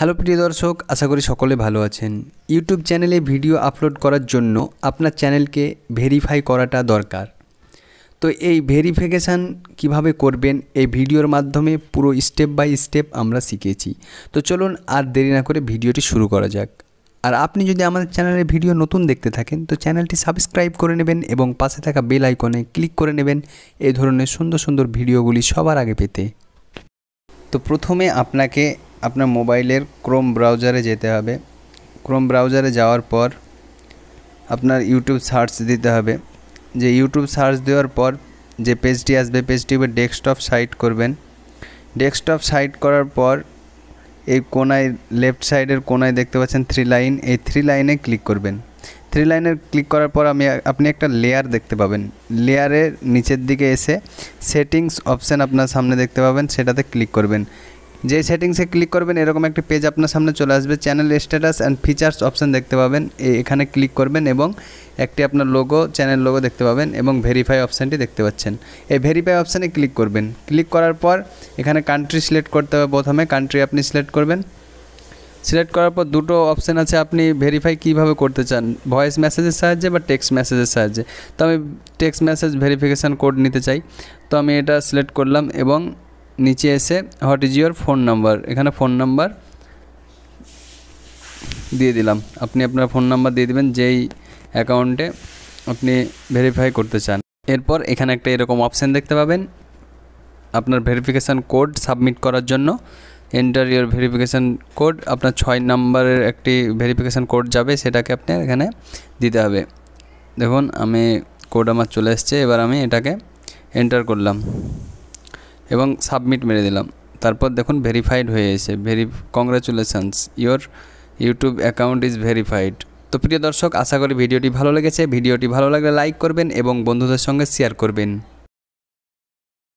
hello প্রিয় দর্শক আশা করি সকলে ভালো আছেন ইউটিউব চ্যানেলে ভিডিও আপলোড করার জন্য আপনার চ্যানেলকে ভেরিফাই করাটা দরকার তো এই ভেরিফিকেশান কিভাবে করবেন এই ভিডিওর মাধ্যমে পুরো স্টেপ বাই স্টেপ আমরা শিখেছি তো চলুন আর দেরি না করে ভিডিওটি শুরু করা যাক আর আপনি যদি আমাদের চ্যানেলে ভিডিও নতুন দেখতে থাকেন তো চ্যানেলটি সাবস্ক্রাইব করে নেবেন এবং পাশে থাকা বেল আইকনে ক্লিক করে নেবেন এই ধরনের সুন্দর সুন্দর ভিডিওগুলি সবার আগে পেতে তো প্রথমে আপনাকে আপনার মোবাইলের ক্রোম ব্রাউজারে যেতে হবে ক্রোম ব্রাউজারে যাওয়ার পর আপনার ইউটিউব সার্চ দিতে হবে যে ইউটিউব সার্চ দেওয়ার পর যে পেজটি আসবে পেজটি এবার ডেস্কটপ সাইট করবেন ডেস্কটপ সাইট করার পর এই কোনায় লেফট সাইডের কোনায় দেখতে পাচ্ছেন থ্রি লাইন এই থ্রি লাইনে ক্লিক করবেন থ্রি লাইনের ক্লিক করার পর আমি আপনি একটা লেয়ার দেখতে পাবেন লেয়ারের নিচের দিকে এসে সেটিংস অপশান আপনার সামনে দেখতে পাবেন সেটাতে ক্লিক করবেন যে সেটিংসে ক্লিক করবেন এরকম একটি পেজ আপনার সামনে চলে আসবে channel status and features option দেখতে পাবেন এখানে ক্লিক করবেন এবং একটি আপনার লোগো চ্যানেল লোগো দেখতে পাবেন এবং ভেরিফাই অপশানটি দেখতে পাচ্ছেন এই ভেরিফাই অপশানে ক্লিক করবেন ক্লিক করার পর এখানে কান্ট্রি সিলেক্ট করতে হবে প্রথমে কান্ট্রি আপনি সিলেক্ট করবেন সিলেক্ট করার পর দুটো অপশান আছে আপনি ভেরিফাই কিভাবে করতে চান ভয়েস মেসেজের সাহায্যে বা টেক্সট মেসেজের সাহায্যে তো আমি টেক্সট মেসেজ ভেরিফিকেশান কোড নিতে চাই তো আমি এটা সিলেক্ট করলাম এবং নিচে এসে what is your phone number এখানে ফোন নাম্বার দিয়ে দিলাম আপনি আপনার ফোন নাম্বার দিয়ে দেবেন যেই অ্যাকাউন্টে আপনি ভেরিফাই করতে চান এরপর এখানে একটা এরকম অপশান দেখতে পাবেন আপনার ভেরিফিকেশান কোড সাবমিট করার জন্য এন্টার ইয়োর ভেরিফিকেশান কোড আপনার ছয় নাম্বারের একটি ভেরিফিকেশান কোড যাবে সেটাকে আপনি এখানে দিতে হবে দেখুন আমি কোড আমার চলে এসছে এবার আমি এটাকে এন্টার করলাম এবং সাবমিট মেরে দিলাম তারপর দেখুন ভেরিফাইড হয়ে এসে very congratulations your YouTube account is verified তো প্রিয় দর্শক আশা করি ভিডিওটি ভালো লেগেছে ভিডিওটি ভালো লাগলে লাইক করবেন এবং বন্ধুদের সঙ্গে শেয়ার করবেন